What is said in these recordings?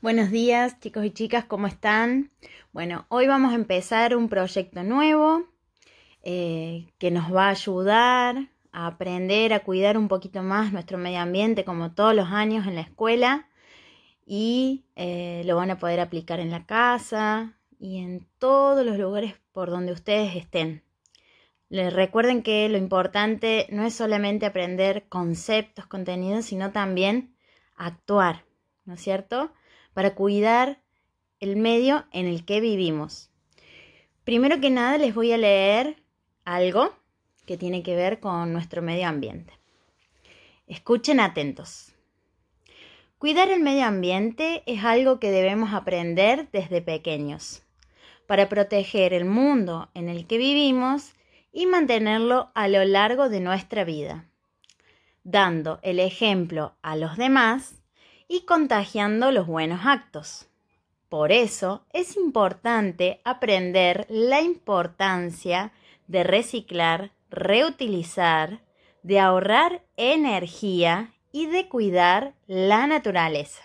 Buenos días chicos y chicas, ¿cómo están? Bueno, hoy vamos a empezar un proyecto nuevo eh, que nos va a ayudar a aprender a cuidar un poquito más nuestro medio ambiente como todos los años en la escuela y eh, lo van a poder aplicar en la casa y en todos los lugares por donde ustedes estén. Les recuerden que lo importante no es solamente aprender conceptos, contenidos, sino también actuar, ¿no es cierto? para cuidar el medio en el que vivimos. Primero que nada les voy a leer algo que tiene que ver con nuestro medio ambiente. Escuchen atentos. Cuidar el medio ambiente es algo que debemos aprender desde pequeños, para proteger el mundo en el que vivimos y mantenerlo a lo largo de nuestra vida, dando el ejemplo a los demás y contagiando los buenos actos. Por eso es importante aprender la importancia de reciclar, reutilizar, de ahorrar energía y de cuidar la naturaleza.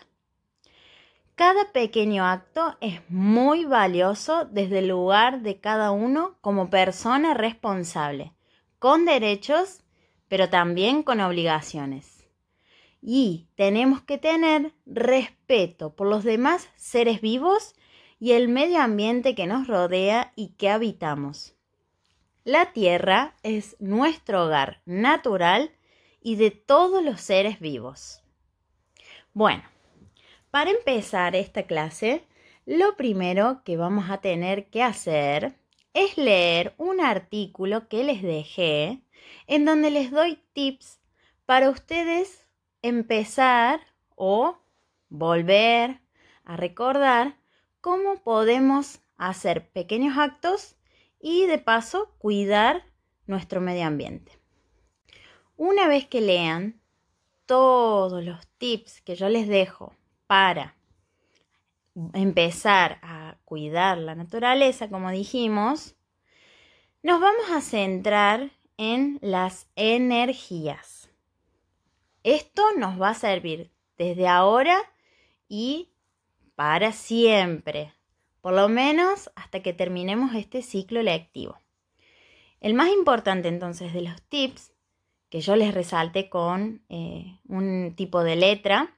Cada pequeño acto es muy valioso desde el lugar de cada uno como persona responsable, con derechos, pero también con obligaciones y tenemos que tener respeto por los demás seres vivos y el medio ambiente que nos rodea y que habitamos. La Tierra es nuestro hogar natural y de todos los seres vivos. Bueno, para empezar esta clase, lo primero que vamos a tener que hacer es leer un artículo que les dejé en donde les doy tips para ustedes empezar o volver a recordar cómo podemos hacer pequeños actos y de paso cuidar nuestro medio ambiente. Una vez que lean todos los tips que yo les dejo para empezar a cuidar la naturaleza, como dijimos, nos vamos a centrar en las energías. Esto nos va a servir desde ahora y para siempre, por lo menos hasta que terminemos este ciclo lectivo. El más importante entonces de los tips, que yo les resalte con eh, un tipo de letra,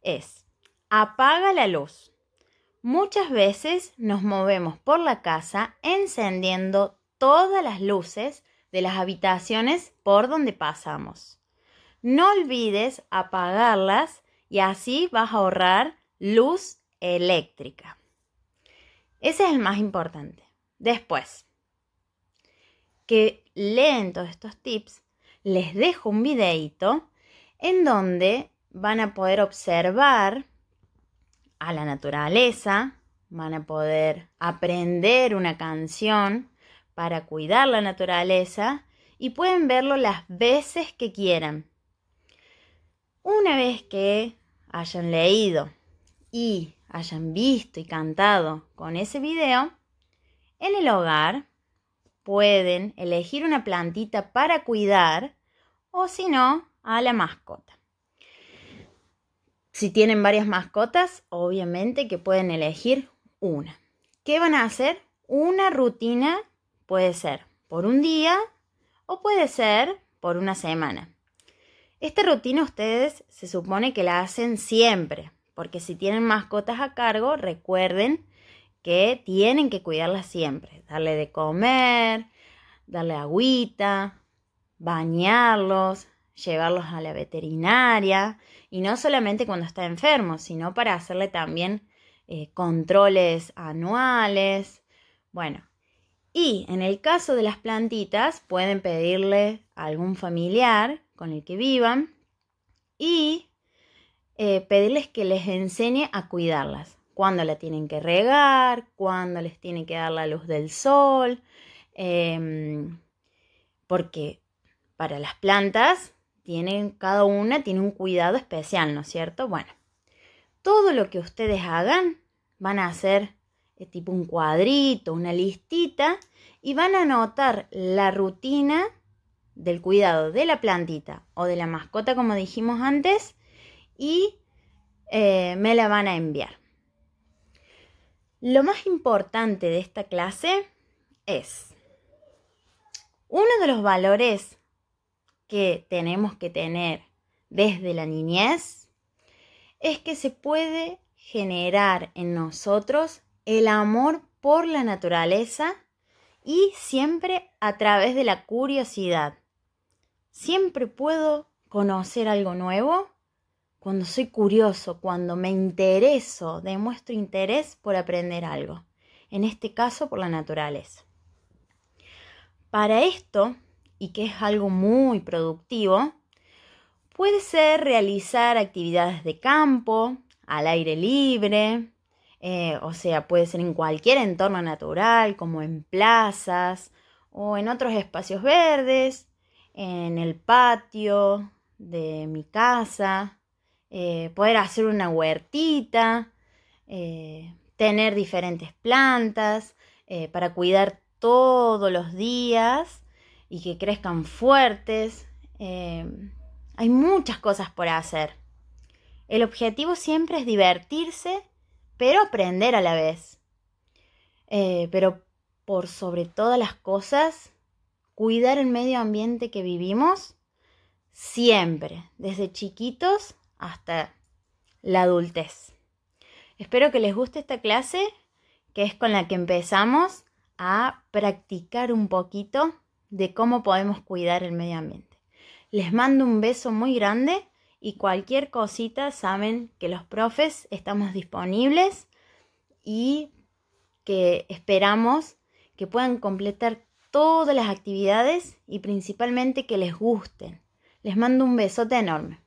es apaga la luz. Muchas veces nos movemos por la casa encendiendo todas las luces de las habitaciones por donde pasamos. No olvides apagarlas y así vas a ahorrar luz eléctrica. Ese es el más importante. Después, que leen todos estos tips, les dejo un videito en donde van a poder observar a la naturaleza, van a poder aprender una canción para cuidar la naturaleza y pueden verlo las veces que quieran. Una vez que hayan leído y hayan visto y cantado con ese video, en el hogar pueden elegir una plantita para cuidar o si no, a la mascota. Si tienen varias mascotas, obviamente que pueden elegir una. ¿Qué van a hacer? Una rutina puede ser por un día o puede ser por una semana. Esta rutina ustedes se supone que la hacen siempre, porque si tienen mascotas a cargo, recuerden que tienen que cuidarlas siempre, darle de comer, darle agüita, bañarlos, llevarlos a la veterinaria y no solamente cuando está enfermo, sino para hacerle también eh, controles anuales. Bueno, y en el caso de las plantitas pueden pedirle a algún familiar con el que vivan y eh, pedirles que les enseñe a cuidarlas, cuándo la tienen que regar, cuándo les tiene que dar la luz del sol, em, porque para las plantas tienen, cada una tiene un cuidado especial, ¿no es cierto? Bueno, todo lo que ustedes hagan van a hacer eh, tipo un cuadrito, una listita y van a anotar la rutina del cuidado de la plantita o de la mascota, como dijimos antes, y eh, me la van a enviar. Lo más importante de esta clase es uno de los valores que tenemos que tener desde la niñez es que se puede generar en nosotros el amor por la naturaleza y siempre a través de la curiosidad. Siempre puedo conocer algo nuevo cuando soy curioso, cuando me intereso, demuestro interés por aprender algo, en este caso por la naturaleza. Para esto, y que es algo muy productivo, puede ser realizar actividades de campo, al aire libre, eh, o sea, puede ser en cualquier entorno natural, como en plazas o en otros espacios verdes, en el patio de mi casa, eh, poder hacer una huertita, eh, tener diferentes plantas eh, para cuidar todos los días y que crezcan fuertes. Em, hay muchas cosas por hacer. El objetivo siempre es divertirse, pero aprender a la vez. pero por sobre todas las cosas, cuidar el medio ambiente que vivimos siempre, desde chiquitos hasta la adultez. Espero que les guste esta clase, que es con la que empezamos a practicar un poquito de cómo podemos cuidar el medio ambiente. Les mando un beso muy grande y cualquier cosita saben que los profes estamos disponibles y que esperamos que puedan completar todas las actividades y principalmente que les gusten. Les mando un besote enorme.